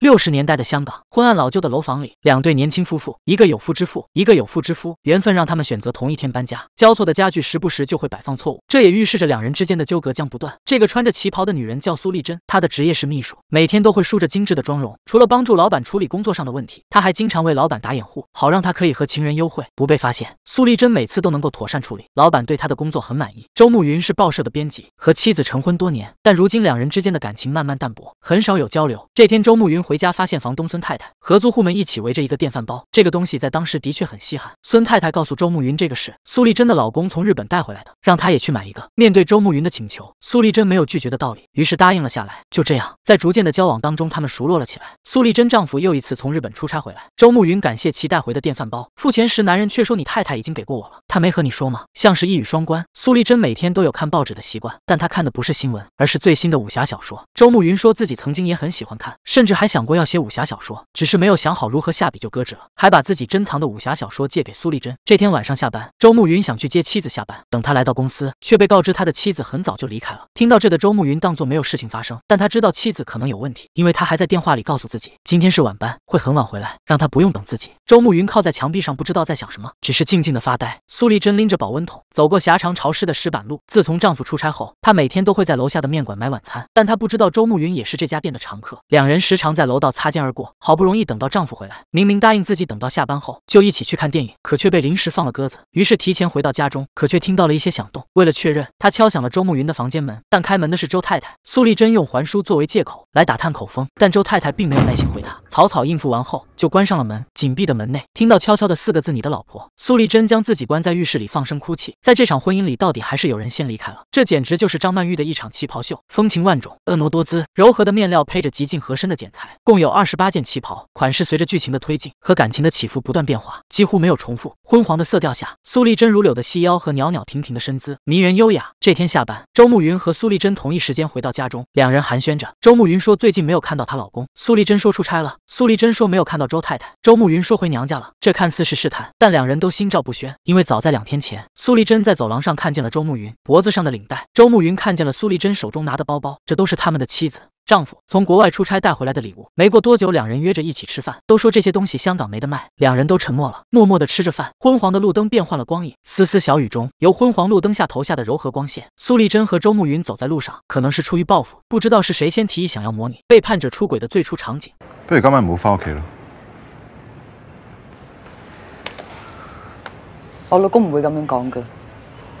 六十年代的香港，昏暗老旧的楼房里，两对年轻夫妇，一个有夫之妇，一个有妇之夫，缘分让他们选择同一天搬家。交错的家具，时不时就会摆放错误，这也预示着两人之间的纠葛将不断。这个穿着旗袍的女人叫苏丽珍，她的职业是秘书，每天都会梳着精致的妆容。除了帮助老板处理工作上的问题，她还经常为老板打掩护，好让他可以和情人幽会，不被发现。苏丽珍每次都能够妥善处理，老板对她的工作很满意。周慕云是报社的编辑，和妻子成婚多年，但如今两人之间的感情慢慢淡薄，很少有交流。这天，周慕云。回家发现房东孙太太和租户们一起围着一个电饭煲，这个东西在当时的确很稀罕。孙太太告诉周慕云这个事，苏丽珍的老公从日本带回来的，让她也去买一个。面对周慕云的请求，苏丽珍没有拒绝的道理，于是答应了下来。就这样，在逐渐的交往当中，他们熟络了起来。苏丽珍丈夫又一次从日本出差回来，周慕云感谢其带回的电饭煲，付钱时男人却说：“你太太已经给过我了，她没和你说吗？”像是一语双关。苏丽珍每天都有看报纸的习惯，但她看的不是新闻，而是最新的武侠小说。周慕云说自己曾经也很喜欢看，甚至还想。想过要写武侠小说，只是没有想好如何下笔就搁置了，还把自己珍藏的武侠小说借给苏丽珍。这天晚上下班，周慕云想去接妻子下班，等他来到公司，却被告知他的妻子很早就离开了。听到这的周慕云当做没有事情发生，但他知道妻子可能有问题，因为他还在电话里告诉自己，今天是晚班，会很晚回来，让他不用等自己。周慕云靠在墙壁上，不知道在想什么，只是静静的发呆。苏丽珍拎着保温桶走过狭长潮湿的石板路。自从丈夫出差后，她每天都会在楼下的面馆买晚餐。但她不知道周慕云也是这家店的常客，两人时常在楼道擦肩而过。好不容易等到丈夫回来，明明答应自己等到下班后就一起去看电影，可却被临时放了鸽子。于是提前回到家中，可却听到了一些响动。为了确认，她敲响了周慕云的房间门，但开门的是周太太。苏丽珍用还书作为借口来打探口风，但周太太并没有耐心回答，草草应付完后就关上了门，紧闭的。门内听到悄悄的四个字，你的老婆苏丽珍将自己关在浴室里放声哭泣。在这场婚姻里，到底还是有人先离开了，这简直就是张曼玉的一场旗袍秀，风情万种，婀娜多姿。柔和的面料配着极尽合身的剪裁，共有二十八件旗袍，款式随着剧情的推进和感情的起伏不断变化，几乎没有重复。昏黄的色调下，苏丽珍如柳的细腰和袅袅婷婷的身姿，迷人优雅。这天下班，周慕云和苏丽珍同一时间回到家中，两人寒暄着。周慕云说最近没有看到她老公，苏丽珍说出差了。苏丽珍说没有看到周太太，周慕云说回。娘家了，这看似是试探，但两人都心照不宣，因为早在两天前，苏丽珍在走廊上看见了周慕云脖子上的领带，周慕云看见了苏丽珍手中拿的包包，这都是他们的妻子丈夫从国外出差带回来的礼物。没过多久，两人约着一起吃饭，都说这些东西香港没得卖，两人都沉默了，默默的吃着饭。昏黄的路灯变换了光影，丝丝小雨中，由昏黄路灯下投下的柔和光线，苏丽珍和周慕云走在路上，可能是出于报复，不知道是谁先提议想要模拟背叛者出轨的最初场景，不如今晚唔好翻屋企咯。我老公唔會咁樣講嘅。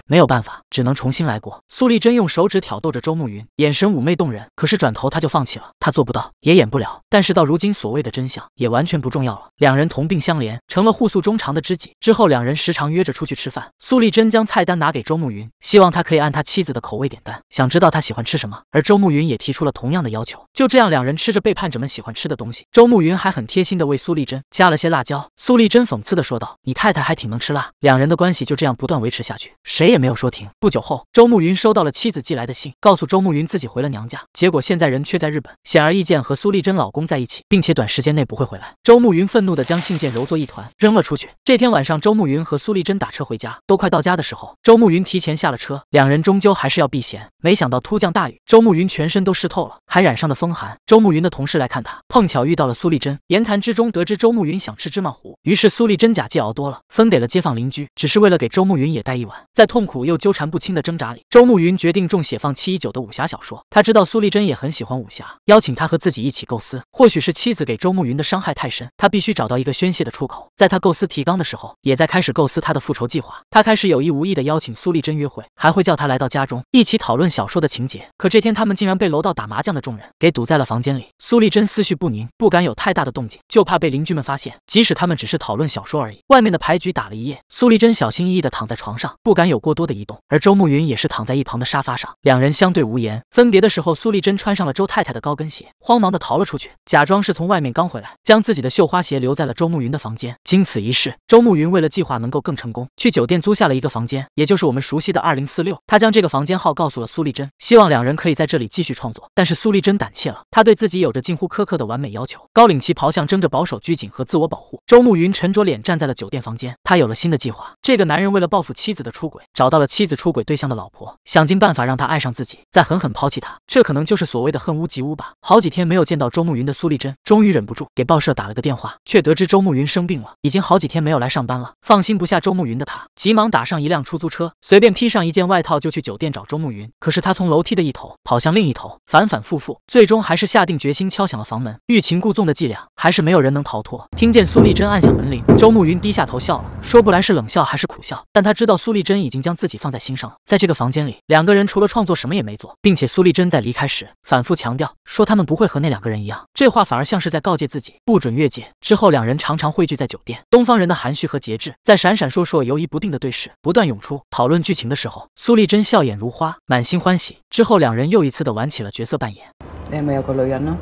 没有办法，只能重新来过。苏丽珍用手指挑逗着周慕云，眼神妩媚动人。可是转头他就放弃了，他做不到，也演不了。但是到如今，所谓的真相也完全不重要了。两人同病相怜，成了互诉衷肠的知己。之后两人时常约着出去吃饭。苏丽珍将菜单拿给周慕云，希望他可以按他妻子的口味点单，想知道他喜欢吃什么。而周慕云也提出了同样的要求。就这样，两人吃着背叛者们喜欢吃的东西。周慕云还很贴心的为苏丽珍加了些辣椒。苏丽珍讽刺的说道：“你太太还挺能吃辣。”两人的关系就这样不断维持下去，谁也。却没有说停。不久后，周慕云收到了妻子寄来的信，告诉周慕云自己回了娘家。结果现在人却在日本，显而易见和苏丽珍老公在一起，并且短时间内不会回来。周慕云愤怒的将信件揉作一团，扔了出去。这天晚上，周慕云和苏丽珍打车回家，都快到家的时候，周慕云提前下了车。两人终究还是要避嫌，没想到突降大雨，周慕云全身都湿透了，还染上了风寒。周慕云的同事来看他，碰巧遇到了苏丽珍，言谈之中得知周慕云想吃芝麻糊，于是苏丽珍假借熬多了，分给了街坊邻居，只是为了给周慕云也带一碗。在痛。苦又纠缠不清的挣扎里，周慕云决定重写放弃已久的武侠小说。他知道苏丽珍也很喜欢武侠，邀请他和自己一起构思。或许是妻子给周慕云的伤害太深，他必须找到一个宣泄的出口。在他构思提纲的时候，也在开始构思他的复仇计划。他开始有意无意的邀请苏丽珍约会，还会叫她来到家中一起讨论小说的情节。可这天，他们竟然被楼道打麻将的众人给堵在了房间里。苏丽珍思绪不宁，不敢有太大的动静，就怕被邻居们发现。即使他们只是讨论小说而已。外面的牌局打了一夜，苏丽珍小心翼翼的躺在床上，不敢有过。多的移动，而周慕云也是躺在一旁的沙发上，两人相对无言。分别的时候，苏丽珍穿上了周太太的高跟鞋，慌忙的逃了出去，假装是从外面刚回来，将自己的绣花鞋留在了周慕云的房间。经此一事，周慕云为了计划能够更成功，去酒店租下了一个房间，也就是我们熟悉的二零四六。他将这个房间号告诉了苏丽珍，希望两人可以在这里继续创作。但是苏丽珍胆怯了，她对自己有着近乎苛刻的完美要求，高领旗袍象征着保守、拘谨和自我保护。周慕云沉着脸站在了酒店房间，他有了新的计划。这个男人为了报复妻子的出轨，找找到了妻子出轨对象的老婆，想尽办法让她爱上自己，再狠狠抛弃她，这可能就是所谓的恨屋及乌吧。好几天没有见到周慕云的苏丽珍，终于忍不住给报社打了个电话，却得知周慕云生病了，已经好几天没有来上班了。放心不下周慕云的他，急忙打上一辆出租车，随便披上一件外套就去酒店找周慕云。可是他从楼梯的一头跑向另一头，反反复复，最终还是下定决心敲响了房门。欲擒故纵的伎俩，还是没有人能逃脱。听见苏丽珍按响门铃，周慕云低下头笑了，说不来是冷笑还是苦笑，但他知道苏丽珍已经将。自己放在心上了。在这个房间里，两个人除了创作什么也没做，并且苏丽珍在离开时反复强调说他们不会和那两个人一样。这话反而像是在告诫自己不准越界。之后两人常常汇聚在酒店。东方人的含蓄和节制，在闪闪烁烁、犹疑不定的对视不断涌出。讨论剧情的时候，苏丽珍笑眼如花，满心欢喜。之后两人又一次的玩起了角色扮演。你系咪有个女人啊？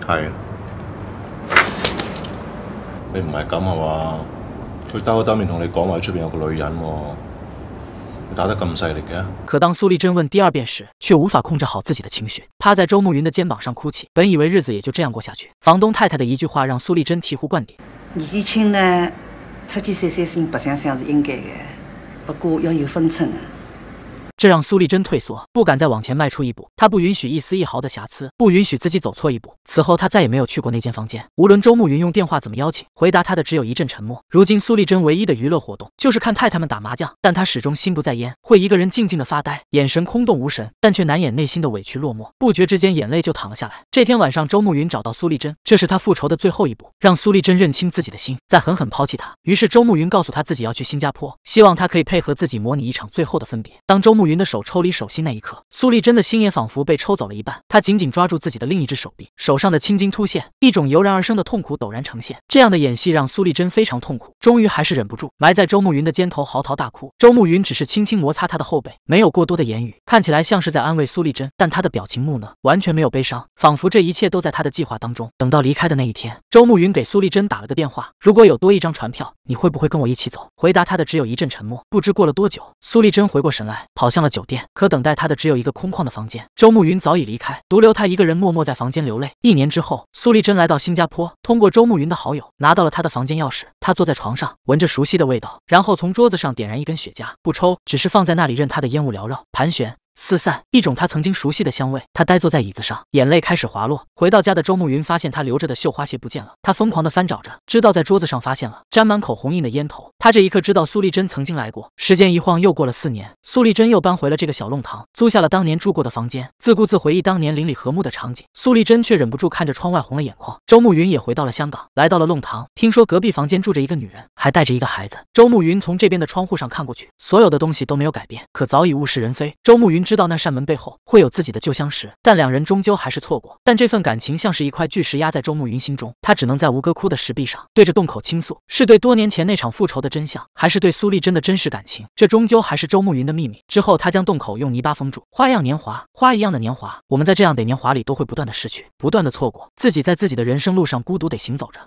系。你唔系咁系嘛？佢兜口兜面同你讲话，出边有个女人。打得咁犀利嘅，可当苏丽珍问第二遍时，却无法控制好自己的情绪，趴在周慕云的肩膀上哭泣。本以为日子也就这样过下去，房东太太的一句话让苏丽珍醍醐灌顶：年纪轻呢，出去散散心、白相相是应该嘅，不过要有分寸。这让苏丽珍退缩，不敢再往前迈出一步。她不允许一丝一毫的瑕疵，不允许自己走错一步。此后，她再也没有去过那间房间。无论周慕云用电话怎么邀请，回答她的只有一阵沉默。如今，苏丽珍唯一的娱乐活动就是看太太们打麻将，但她始终心不在焉，会一个人静静的发呆，眼神空洞无神，但却难掩内心的委屈落寞。不觉之间，眼泪就淌了下来。这天晚上，周慕云找到苏丽珍，这是他复仇的最后一步，让苏丽珍认清自己的心，再狠狠抛弃他。于是，周慕云告诉他自己要去新加坡，希望他可以配合自己模拟一场最后的分别。当周慕云的手抽离手心那一刻，苏丽珍的心也仿佛被抽走了一半。她紧紧抓住自己的另一只手臂，手上的青筋突现，一种油然而生的痛苦陡然呈现。这样的演戏让苏丽珍非常痛苦，终于还是忍不住，埋在周慕云的肩头嚎啕大哭。周慕云只是轻轻摩擦她的后背，没有过多的言语，看起来像是在安慰苏丽珍，但他的表情木讷，完全没有悲伤，仿佛这一切都在他的计划当中。等到离开的那一天，周慕云给苏丽珍打了个电话，如果有多一张船票，你会不会跟我一起走？回答他的只有一阵沉默。不知过了多久，苏丽珍回过神来，跑向。上了酒店，可等待他的只有一个空旷的房间。周慕云早已离开，独留他一个人默默在房间流泪。一年之后，苏丽珍来到新加坡，通过周慕云的好友拿到了他的房间钥匙。他坐在床上，闻着熟悉的味道，然后从桌子上点燃一根雪茄，不抽，只是放在那里任他的烟雾缭绕盘旋。四散，一种他曾经熟悉的香味。他呆坐在椅子上，眼泪开始滑落。回到家的周慕云发现他留着的绣花鞋不见了，他疯狂的翻找着，知道在桌子上发现了沾满口红印的烟头。他这一刻知道苏丽珍曾经来过。时间一晃又过了四年，苏丽珍又搬回了这个小弄堂，租下了当年住过的房间，自顾自回忆当年邻里和睦的场景。苏丽珍却忍不住看着窗外红了眼眶。周慕云也回到了香港，来到了弄堂，听说隔壁房间住着一个女人，还带着一个孩子。周慕云从这边的窗户上看过去，所有的东西都没有改变，可早已物是人非。周慕云。知道那扇门背后会有自己的旧相识，但两人终究还是错过。但这份感情像是一块巨石压在周慕云心中，他只能在吴哥窟的石壁上对着洞口倾诉，是对多年前那场复仇的真相，还是对苏丽珍的真实感情？这终究还是周慕云的秘密。之后，他将洞口用泥巴封住。花样年华，花一样的年华，我们在这样的年华里都会不断的失去，不断的错过，自己在自己的人生路上孤独的行走着。